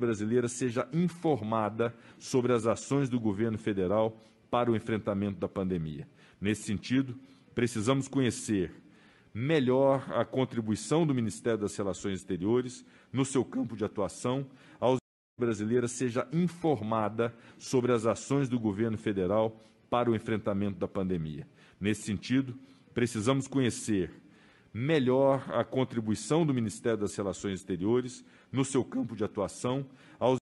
brasileira seja informada sobre as ações do governo federal para o enfrentamento da pandemia. Nesse sentido, precisamos conhecer melhor a contribuição do Ministério das Relações Exteriores no seu campo de atuação, aos brasileira seja informada sobre as ações do governo federal para o enfrentamento da pandemia. Nesse sentido, precisamos conhecer melhor a contribuição do Ministério das Relações Exteriores no seu campo de atuação aos